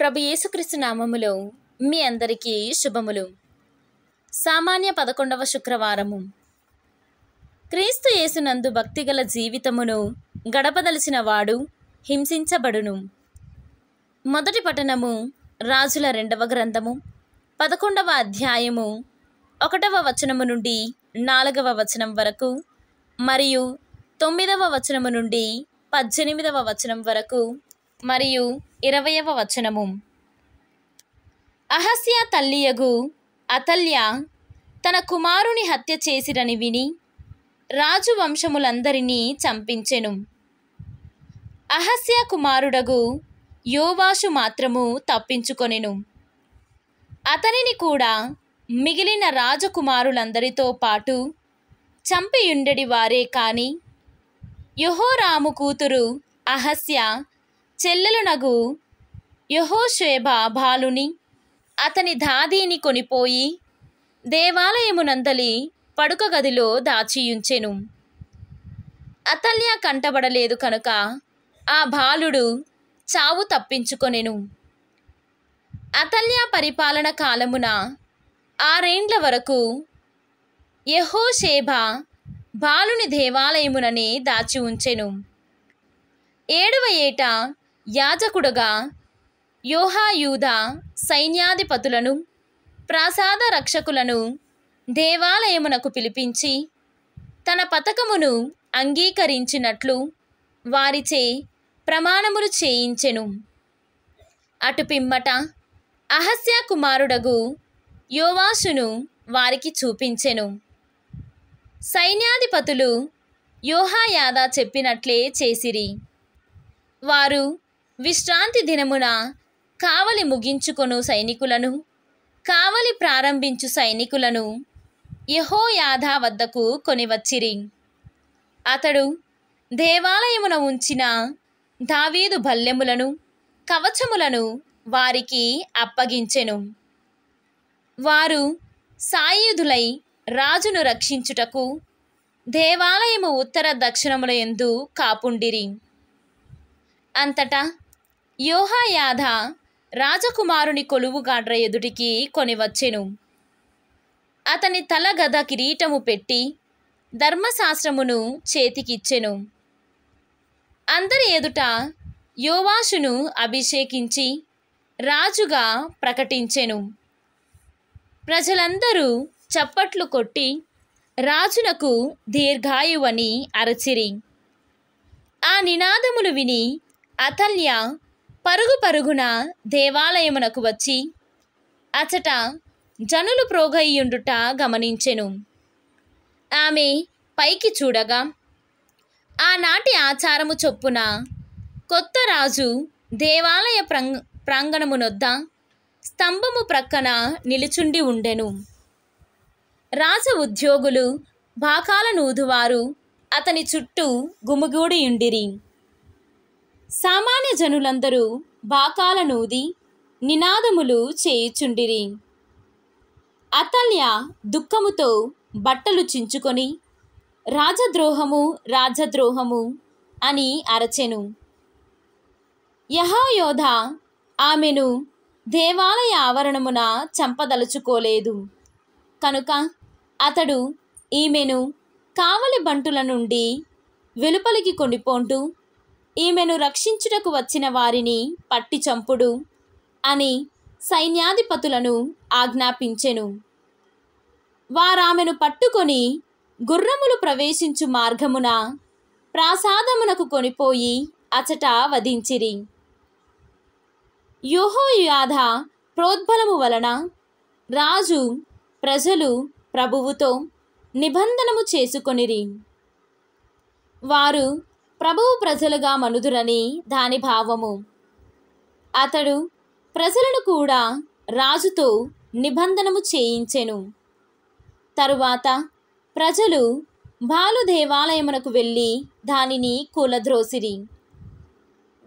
ప్రభు యేసుక్రీస్తు నామములో మీ అందరికీ శుభములు సామాన్య పదకొండవ శుక్రవారము క్రీస్తు యేసునందు భక్తిగల జీవితమును గడపదలిసిన వాడు హింసించబడును మొదటి పఠనము రాజుల రెండవ గ్రంథము పదకొండవ అధ్యాయము ఒకటవ వచనము నుండి నాలుగవ వచనం వరకు మరియు తొమ్మిదవ వచనము నుండి పద్దెనిమిదవ వచనం వరకు మరియు ఇరవయవ వచనము అహస్య తల్లియగు అతల్య తన కుమారుని హత్య చేసిరని విని రాజు వంశములందరినీ చంపించెను అహస్య కుమారుడగు యోవాషు మాత్రము తప్పించుకొనెను అతనిని కూడా మిగిలిన రాజకుమారులందరితో పాటు చంపియుండెడి వారే కాని యహోరాము కూతురు అహస్య చెల్లెలునగు యహోశ్వేభా బాలుని అతని దాదీని కొనిపోయి దేవాలయమునందలి పడుక గదిలో దాచియుంచెను అతల్య కంటబడలేదు కనుక ఆ బాలుడు చావు తప్పించుకొనెను అతల్య పరిపాలన కాలమున ఆరేండ్ల వరకు యహోషేబ బాలుని దేవాలయముననే దాచి ఉంచెను ఏడవ ఏట యాజకుడుగా యోహాయూధ సైన్యాధిపతులను ప్రాసాద రక్షకులను దేవాలయమునకు పిలిపించి తన పథకమును అంగీకరించినట్లు వారిచే ప్రమాణములు చేయించెను అటు పిమ్మట అహస్య కుమారుడగు యోవాసును వారికి చూపించెను సైన్యాధిపతులు యోహాయాద చెప్పినట్లే చేసిరి వారు విశ్రాంతి దినమున కావలి ముగించుకొను సైనికులను కావలి ప్రారంభించు సైనికులను యహోయాధా వద్దకు కొనివచ్చిరి అతడు దేవాలయమున ఉంచిన దావీదు భల్లెములను కవచములను వారికి అప్పగించెను వారు సాయుధులై రాజును రక్షించుటకు దేవాలయము ఉత్తర దక్షిణముల ఎందు కాపుండిరి అంతటా యోహాయాధ రాజకుమారుని కొలువుగాడ్ర ఎదుటికి కొనివచ్చెను అతని తల గద కిరీటము పెట్టి ధర్మశాస్త్రమును చేతికిచ్చెను అందరి ఎదుట యోవాషును అభిషేకించి రాజుగా ప్రకటించెను ప్రజలందరూ చప్పట్లు కొట్టి రాజునకు దీర్ఘాయువని అరచిరి ఆ నినాదములు విని అతల్య పరుగు పరుగున దేవాలయమునకు వచ్చి అచట జనులు ప్రోగయ్యుండుట గమనించెను ఆమె పైకి చూడగా ఆనాటి ఆచారము చొప్పున కొత్త రాజు దేవాలయ ప్రాంగ ప్రాంగణమునొద్ద స్తంభము ప్రక్కన నిలుచుండి ఉండెను రాజ ఉద్యోగులు బాకాల నూదువారు అతని చుట్టూ గుమిగూడియుండిరి సామాన్య జనులందరూ బాకాల నూది నినాదములు చేయుచుండిరి అతల్య దుఃఖముతో బట్టలు చించుకొని రాజద్రోహము రాజద్రోహము అని అరచెను యహోయోధ ఆమెను దేవాలయ ఆవరణమున చంపదలుచుకోలేదు కనుక అతడు ఈమెను కావలి బంటుల నుండి వెలుపలికి కొనిపోంటూ ఈమెను రక్షించుటకు వచ్చిన వారిని పట్టి చంపుడు అని సైన్యాధిపతులను ఆజ్ఞాపించెను వారామెను పట్టుకొని గుర్రములు ప్రవేశించు మార్గమున ప్రాసాదమునకు కొనిపోయి అచట వధించిరి యూహోయాధ ప్రోద్బలము వలన రాజు ప్రజలు ప్రభువుతో నిబంధనము చేసుకొనిరి వారు ప్రభువు ప్రజలుగా మనుదురని దాని భావము అతడు ప్రజలను కూడా రాజుతో నిబంధనము చేయించెను తరువాత ప్రజలు బాలు దేవాలయమునకు వెళ్ళి దానిని కూలద్రోసిరి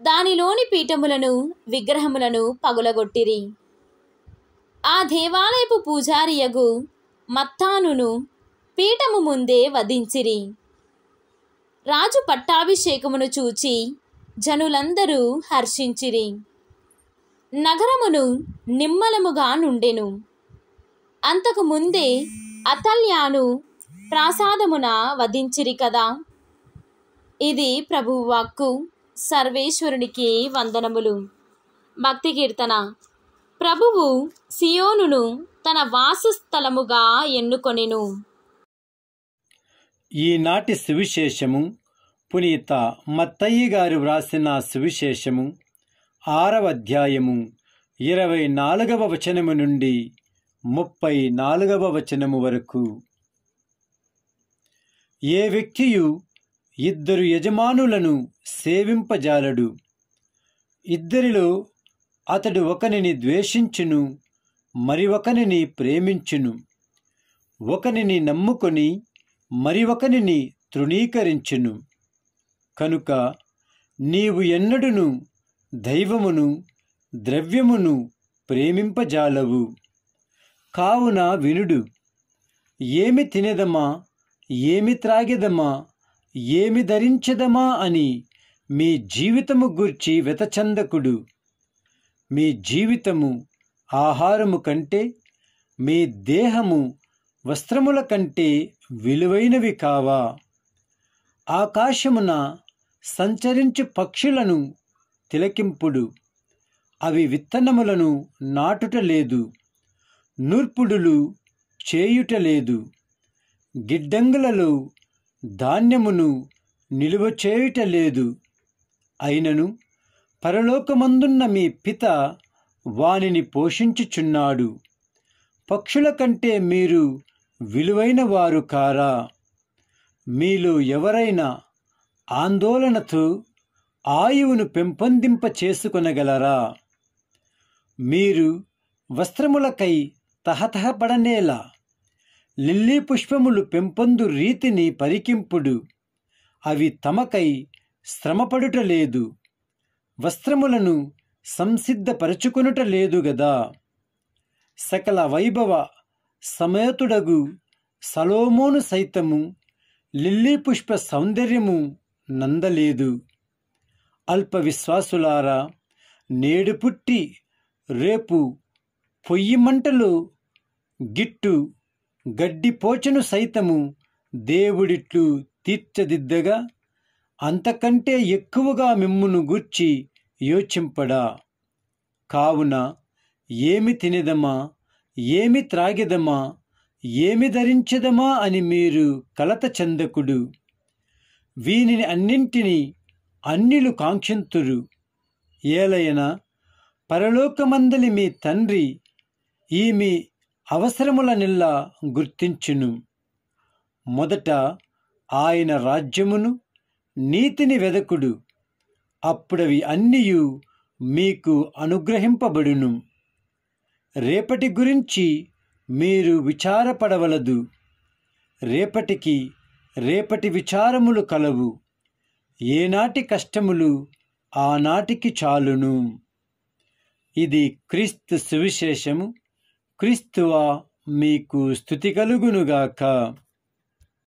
దానిలోని పీఠములను విగ్రహములను పగులగొట్టిరి ఆ దేవాలయపు పూజారియగు మత్తానును పీఠము ముందే వధించిరి రాజు పట్టాభిషేకమును చూచి జనులందరూ హర్షించిరి నగరమును నిమ్మలముగా నుండెను అంతకు ముందే అతల్యాను ప్రాసాదమున వధించిరి కదా ఇది ప్రభువాక్కు సర్వేశ్వరునికి వందనములు భక్తి కీర్తన ప్రభువు సియోనును తన వాసస్థలముగా ఎన్నుకొనెను ఈనాటి సువిశేషము పునీత మత్తయ్య గారు వ్రాసిన సువిశేషము ఆరవ అధ్యాయము ఇరవై నాలుగవ వచనము నుండి ముప్పై నాలుగవ వచనము వరకు ఏ వ్యక్తియు ఇద్దరు యజమానులను సేవింపజాలడు ఇద్దరిలో అతడు ఒకనిని ద్వేషించును మరి ఒకనిని ప్రేమించును ఒకనిని నమ్ముకొని మరి ఒకరిని తృణీకరించును కనుక నీవు ఎన్నడును దైవమును ద్రవ్యమును ప్రేమింపజాలవు కావున వినుడు ఏమి తినేదమా ఏమి త్రాగెదమా ఏమి ధరించదమా అని మీ జీవితము గూర్చి వెతచందకుడు మీ జీవితము ఆహారము కంటే మీ దేహము వస్త్రముల కంటే విలువైనవి కావా ఆకాశమున సంచరించు పక్షులను తిలకింపుడు అవి విత్తనములను నాటుట లేదు నూర్పుడులు చేయుట లేదు గిడ్డంగులలో ధాన్యమును నిలువ చేయుట లేదు అయినను పరలోకమందున్న మీ పిత వానిని పోషించుచున్నాడు పక్షుల కంటే మీరు విలువైన వారు కారా మీలో ఎవరైనా ఆందోళనతో ఆయువును పెంపొందింప చేసుకొనగలరా మీరు వస్త్రములకై తహతహపడనేలా లిల్లీ పుష్పములు పెంపొందు రీతిని పరికింపుడు అవి తమకై శ్రమపడుట లేదు వస్త్రములను సంసిద్ధపరచుకొనుట లేదు గదా సకల వైభవ సమేతుడగు సలోమోను సైతము లిల్లీ పుష్ప సౌందర్యము నందలేదు అల్ప విశ్వాసులారా నేడు పుట్టి రేపు పొయ్యి మంటలు గిట్టు గడ్డిపోచను సైతము దేవుడిట్లు తీర్చదిద్దగా అంతకంటే ఎక్కువగా మిమ్మును గూర్చి యోచింపడా కావున ఏమి తినేదమా ఏమి త్రాగెదమా ఏమి ధరించదమా అని మీరు కలత చెందకుడు వీనిని అన్నింటినీ అన్నిలు కాంక్షింతురు ఏలైన పరలోకమందలి మీ తండ్రి ఈ మీ అవసరముల నిల్లా గుర్తించును మొదట ఆయన రాజ్యమును నీతిని వెదకుడు అప్పుడవి అన్నియు మీకు అనుగ్రహింపబడును రేపటి గురించి మీరు విచారపడవలదు రేపటికి రేపటి విచారములు కలవు ఏనాటి కష్టములు ఆనాటికి చాలును ఇది క్రీస్తు సువిశేషము క్రీస్తువా మీకు స్థుతి కలుగునుగాక